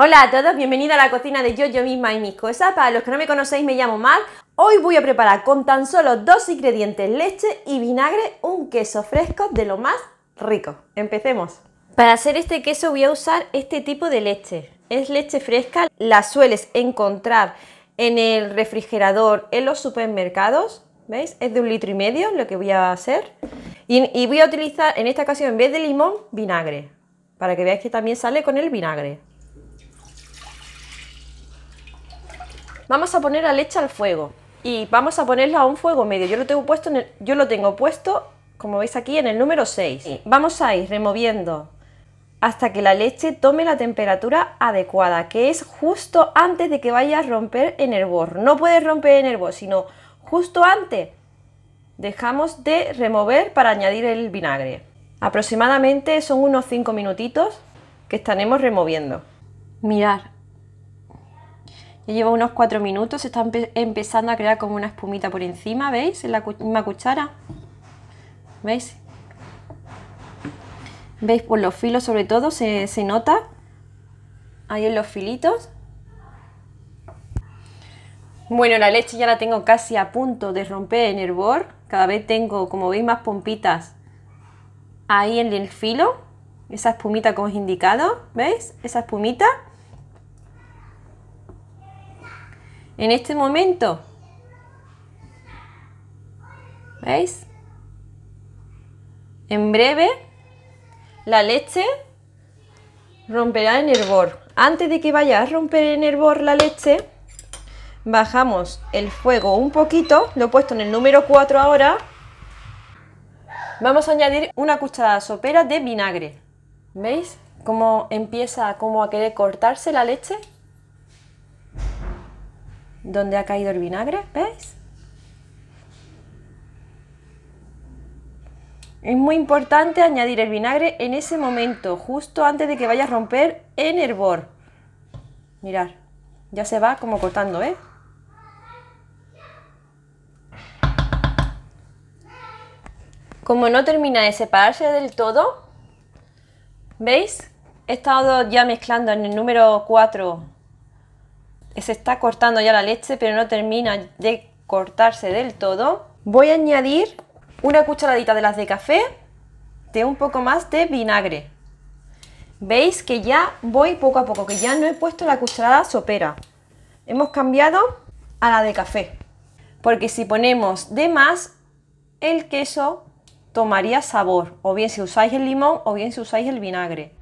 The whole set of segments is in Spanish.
Hola a todos, bienvenidos a la cocina de yo, yo misma y mis cosas. Para los que no me conocéis, me llamo Mar. Hoy voy a preparar con tan solo dos ingredientes, leche y vinagre, un queso fresco de lo más rico. Empecemos. Para hacer este queso voy a usar este tipo de leche. Es leche fresca, la sueles encontrar en el refrigerador, en los supermercados. ¿Veis? Es de un litro y medio lo que voy a hacer. Y, y voy a utilizar en esta ocasión, en vez de limón, vinagre. Para que veáis que también sale con el vinagre. vamos a poner la leche al fuego y vamos a ponerla a un fuego medio. Yo lo tengo puesto, yo lo tengo puesto como veis aquí, en el número 6. Vamos a ir removiendo hasta que la leche tome la temperatura adecuada, que es justo antes de que vaya a romper en el hervor. No puede romper en el hervor, sino justo antes dejamos de remover para añadir el vinagre. Aproximadamente son unos 5 minutitos que estaremos removiendo. Mirar, lleva unos 4 minutos, se está empezando a crear como una espumita por encima, ¿veis? En la misma cuchara. ¿Veis? ¿Veis? Por los filos sobre todo se, se nota. Ahí en los filitos. Bueno, la leche ya la tengo casi a punto de romper en hervor. Cada vez tengo, como veis, más pompitas ahí en el filo. Esa espumita como os he indicado, ¿veis? Esa espumita. en este momento. ¿Veis? En breve la leche romperá en hervor. Antes de que vaya a romper en hervor la leche, bajamos el fuego un poquito, lo he puesto en el número 4 ahora. Vamos a añadir una cucharada sopera de vinagre. ¿Veis cómo empieza a querer cortarse la leche? donde ha caído el vinagre, ¿veis? Es muy importante añadir el vinagre en ese momento, justo antes de que vaya a romper en hervor. Mirad, Mirar, ya se va como cortando, ¿eh? Como no termina de separarse del todo, ¿veis? He estado ya mezclando en el número 4 se está cortando ya la leche, pero no termina de cortarse del todo. Voy a añadir una cucharadita de las de café de un poco más de vinagre. Veis que ya voy poco a poco, que ya no he puesto la cucharada sopera. Hemos cambiado a la de café. Porque si ponemos de más, el queso tomaría sabor. O bien si usáis el limón o bien si usáis el vinagre.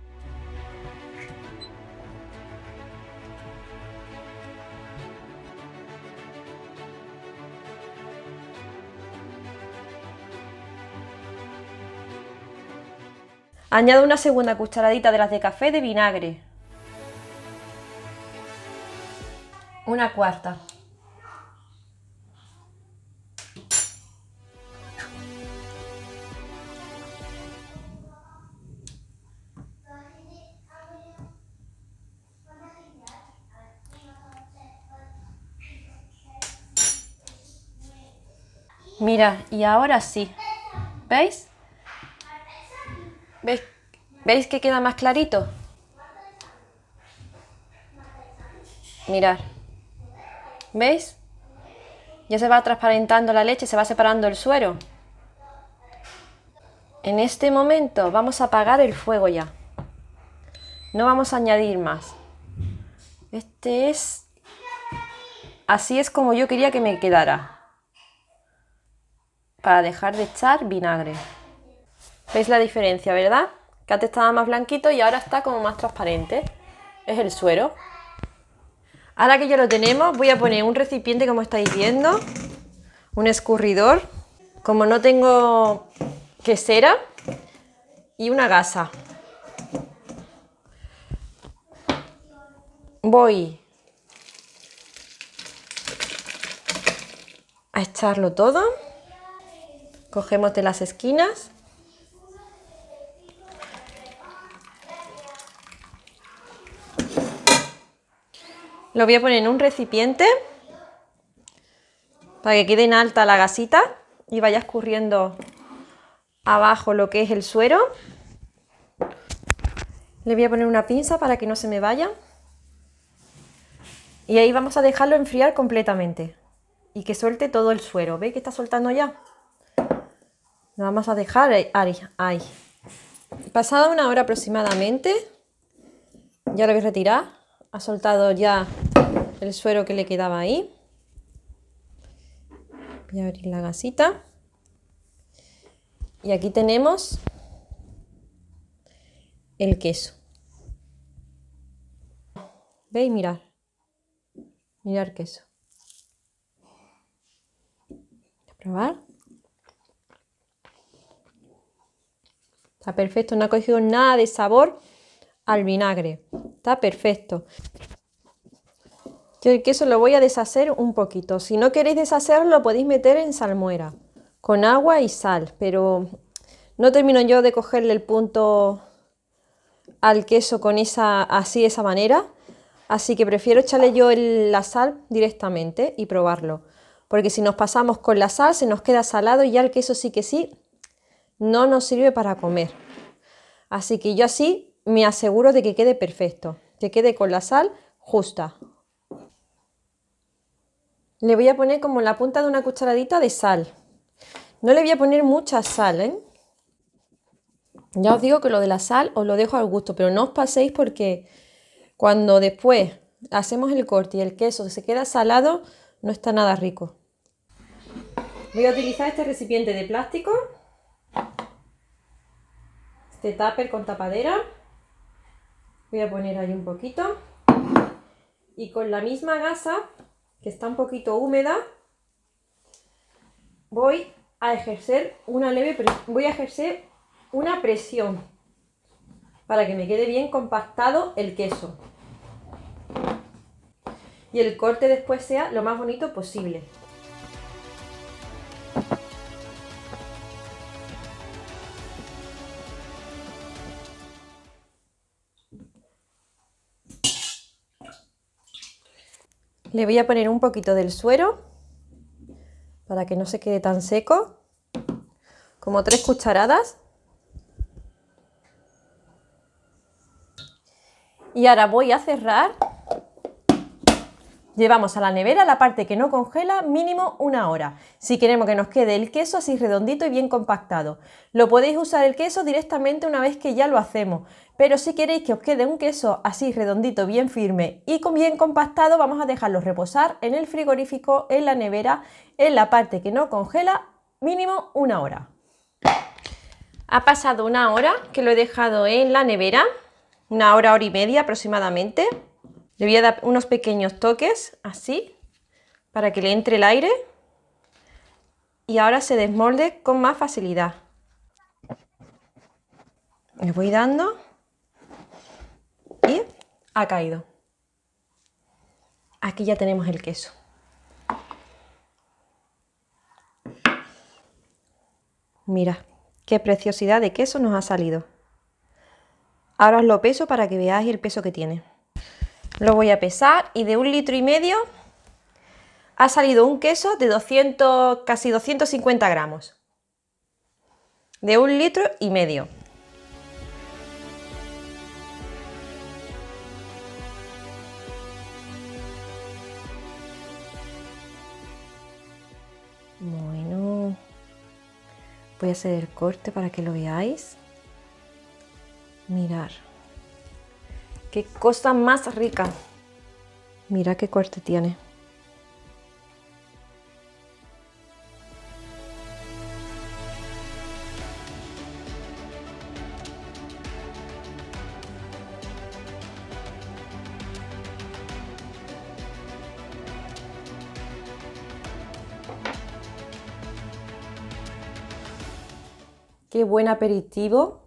Añado una segunda cucharadita de las de café de vinagre. Una cuarta. Mira, y ahora sí. ¿Veis? ¿Veis, que queda más clarito? Mirar. ¿Veis? Ya se va transparentando la leche, se va separando el suero. En este momento vamos a apagar el fuego ya. No vamos a añadir más. Este es... Así es como yo quería que me quedara. Para dejar de echar vinagre. ¿Veis la diferencia, verdad? Que antes estaba más blanquito y ahora está como más transparente. Es el suero. Ahora que ya lo tenemos, voy a poner un recipiente como estáis viendo, un escurridor, como no tengo quesera, y una gasa. Voy a echarlo todo. Cogemos de las esquinas Lo voy a poner en un recipiente para que quede en alta la gasita y vaya escurriendo abajo lo que es el suero. Le voy a poner una pinza para que no se me vaya. Y ahí vamos a dejarlo enfriar completamente y que suelte todo el suero. ¿Veis que está soltando ya? Lo vamos a dejar ahí. ahí. Pasada una hora aproximadamente, ya lo voy a retirar ha soltado ya el suero que le quedaba ahí. Voy a abrir la gasita. Y aquí tenemos el queso. ¿Veis? Mirad. mirar queso. a probar. Está perfecto, no ha cogido nada de sabor al vinagre. Está perfecto. Yo el queso lo voy a deshacer un poquito. Si no queréis deshacerlo, podéis meter en salmuera con agua y sal, pero no termino yo de cogerle el punto al queso con esa así esa manera, así que prefiero echarle yo la sal directamente y probarlo, porque si nos pasamos con la sal se nos queda salado y ya el queso sí que sí no nos sirve para comer. Así que yo así me aseguro de que quede perfecto, que quede con la sal justa. Le voy a poner como la punta de una cucharadita de sal. No le voy a poner mucha sal, ¿eh? Ya os digo que lo de la sal os lo dejo al gusto, pero no os paséis porque cuando después hacemos el corte y el queso se queda salado, no está nada rico. Voy a utilizar este recipiente de plástico, este tupper con tapadera. Voy a poner ahí un poquito. Y con la misma gasa, que está un poquito húmeda, voy a ejercer una leve voy a ejercer una presión para que me quede bien compactado el queso y el corte después sea lo más bonito posible. Le voy a poner un poquito del suero para que no se quede tan seco, como tres cucharadas. Y ahora voy a cerrar Llevamos a la nevera la parte que no congela mínimo una hora. Si queremos que nos quede el queso así redondito y bien compactado. Lo podéis usar el queso directamente una vez que ya lo hacemos. Pero si queréis que os quede un queso así redondito, bien firme y bien compactado, vamos a dejarlo reposar en el frigorífico, en la nevera, en la parte que no congela, mínimo una hora. Ha pasado una hora que lo he dejado en la nevera, una hora, hora y media aproximadamente. Le voy a dar unos pequeños toques, así, para que le entre el aire y ahora se desmolde con más facilidad. Le voy dando y ha caído. Aquí ya tenemos el queso. Mira, qué preciosidad de queso nos ha salido. Ahora os lo peso para que veáis el peso que tiene. Lo voy a pesar y de un litro y medio ha salido un queso de casi 250 gramos. De un litro y medio. Bueno, voy a hacer el corte para que lo veáis. Mirar. Qué cosa más rica. Mira qué corte tiene. Qué buen aperitivo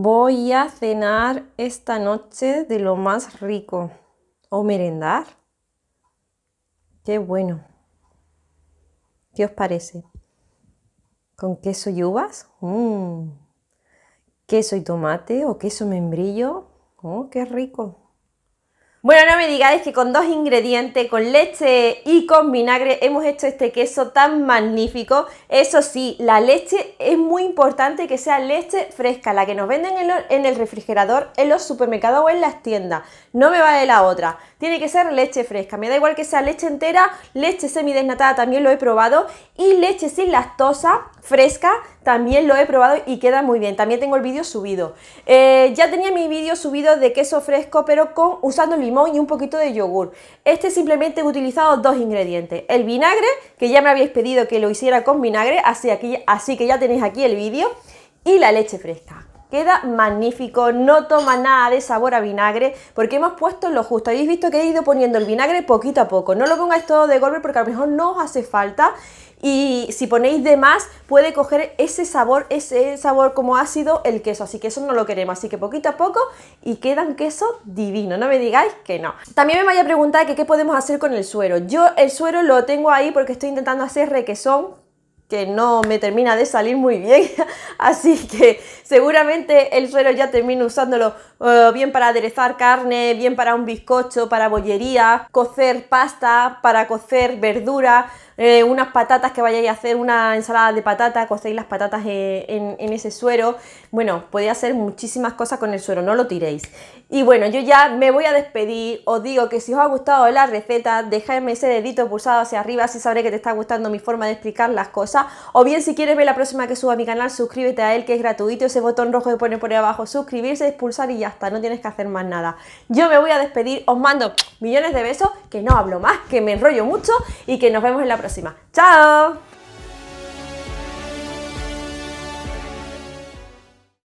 Voy a cenar esta noche de lo más rico. O merendar. Qué bueno. ¿Qué os parece? ¿Con queso y uvas? Mm. ¿Queso y tomate o queso membrillo? Oh, qué rico. Bueno, no me digáis que con dos ingredientes, con leche y con vinagre, hemos hecho este queso tan magnífico. Eso sí, la leche es muy importante que sea leche fresca, la que nos venden en, el refrigerador, en los supermercados o en las tiendas. No me vale la otra. Tiene que ser leche fresca. Me da igual que sea leche entera, leche semidesnatada también lo he probado y leche sin lactosa fresca también lo he probado y queda muy bien. También tengo el vídeo subido. Eh, ya tenía mi vídeo subido de queso fresco, pero con, usando limón y un poquito de yogur. Este simplemente he utilizado dos ingredientes. El vinagre, que ya me habéis pedido que lo hiciera con vinagre, así, aquí, así que ya tenéis aquí el vídeo. Y la leche fresca. Queda magnífico, no toma nada de sabor a vinagre porque hemos puesto lo justo. Habéis visto que he ido poniendo el vinagre poquito a poco. No lo pongáis todo de golpe porque a lo mejor no os hace falta y si ponéis de más puede coger ese sabor, ese sabor como ácido el queso, así que eso no lo queremos, así que poquito a poco y queda un queso divino, no me digáis que no. También me vaya a preguntar que qué podemos hacer con el suero, yo el suero lo tengo ahí porque estoy intentando hacer requesón que no me termina de salir muy bien, así que seguramente el suero ya termino usándolo eh, bien para aderezar carne, bien para un bizcocho, para bollería, cocer pasta, para cocer verdura, eh, unas patatas que vayáis a hacer, una ensalada de patata, cocéis las patatas eh, en, en ese suero. Bueno, podéis hacer muchísimas cosas con el suero, no lo tiréis. Y bueno, yo ya me voy a despedir. Os digo que si os ha gustado la receta, dejadme ese dedito pulsado hacia arriba, así sabré que te está gustando mi forma de explicar las cosas. O bien, si quieres ver la próxima que suba a mi canal, suscríbete a él, que es gratuito. Ese botón rojo que pone por ahí abajo, suscribirse, pulsar y ya está, no tienes que hacer más nada. Yo me voy a despedir, os mando millones de besos, que no hablo más, que me enrollo mucho y que nos vemos en la próxima. ¡Chao!